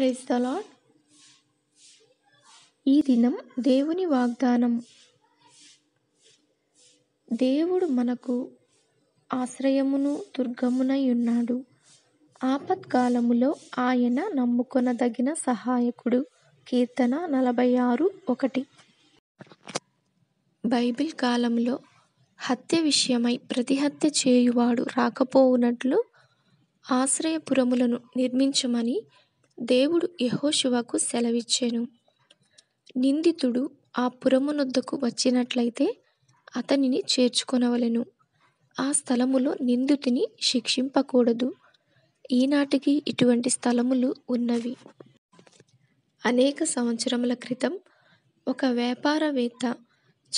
ప్రైస్తలా ఈ దినం దేవుని వాగ్దానం దేవుడు మనకు ఆశ్రయమును దుర్గమునై ఉన్నాడు ఆపత్కాలములో ఆయన నమ్ముకొనదగిన సహాయకుడు కీర్తన నలభై ఆరు ఒకటి బైబిల్ కాలంలో హత్య విషయమై ప్రతిహత్య చేయువాడు రాకపోవునట్లు ఆశ్రయపురములను నిర్మించమని దేవుడు యహోశివకు సెలవిచ్చాను నిందితుడు ఆ పురమునొద్దకు వచ్చినట్లయితే అతనిని చేర్చుకొనవలెను ఆ స్థలములో నిందితుని శిక్షింపకూడదు ఈనాటికి ఇటువంటి స్థలములు ఉన్నవి అనేక సంవత్సరముల క్రితం ఒక వ్యాపారవేత్త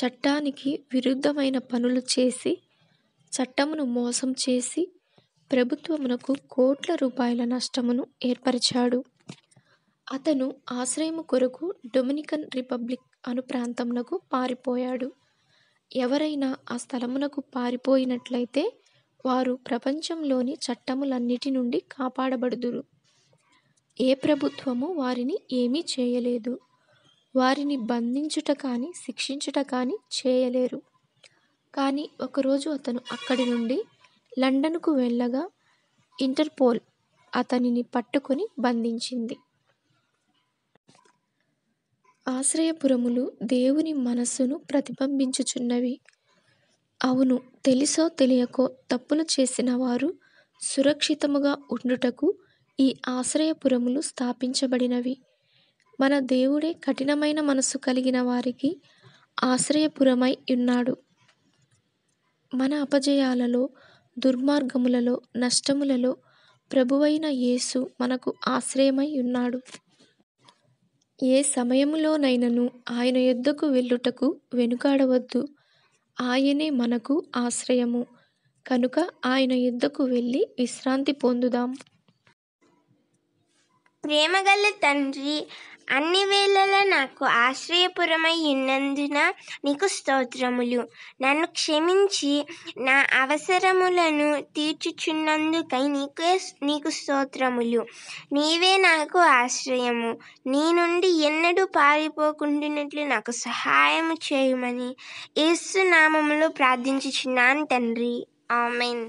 చట్టానికి విరుద్ధమైన పనులు చేసి చట్టమును మోసం చేసి ప్రభుత్వమునకు కోట్ల రూపాయల నష్టమును ఏర్పరిచాడు అతను ఆశ్రయము కొరకు డొమినికన్ రిపబ్లిక్ అను ప్రాంతమునకు పారిపోయాడు ఎవరైనా ఆ స్థలమునకు పారిపోయినట్లయితే వారు ప్రపంచంలోని చట్టములన్నిటి నుండి కాపాడబడుదురు ఏ ప్రభుత్వము వారిని ఏమీ చేయలేదు వారిని బంధించుట కానీ శిక్షించుట కానీ చేయలేరు కానీ ఒకరోజు అతను అక్కడి నుండి లండన్కు వెళ్ళగా ఇంటర్పోల్ అతనిని పట్టుకొని బంధించింది ఆశ్రయపురములు దేవుని మనస్సును ప్రతిబింబించుచున్నవి అవును తెలిసో తెలియకో తప్పులు చేసిన వారు సురక్షితముగా ఉండుటకు ఈ ఆశ్రయపురములు స్థాపించబడినవి మన దేవుడే కఠినమైన మనస్సు కలిగిన వారికి ఆశ్రయపురమై ఉన్నాడు మన అపజయాలలో దుర్మార్గములలో నష్టములలో ప్రభువైన యేసు మనకు ఆశ్రయమై ఉన్నాడు ఏ సమయములోనైనను ఆయన యుద్ధకు వెళ్ళుటకు వెనుకాడవద్దు ఆయనే మనకు ఆశ్రయము కనుక ఆయన యుద్ధకు వెళ్ళి విశ్రాంతి పొందుదాం ప్రేమగల తండ్రి అన్ని వేళల నాకు ఆశ్రయపురమై ఉన్నందున నీకు స్తోత్రములు నన్ను క్షమించి నా అవసరములను తీర్చుచున్నందుకై నీకే నీకు స్తోత్రములు నీవే నాకు ఆశ్రయము నీ నుండి ఎన్నడూ పారిపోకుండినట్లు నాకు సహాయము చేయమని యేసునామములో ప్రార్థించుచున్నాను తండ్రి ఆమెన్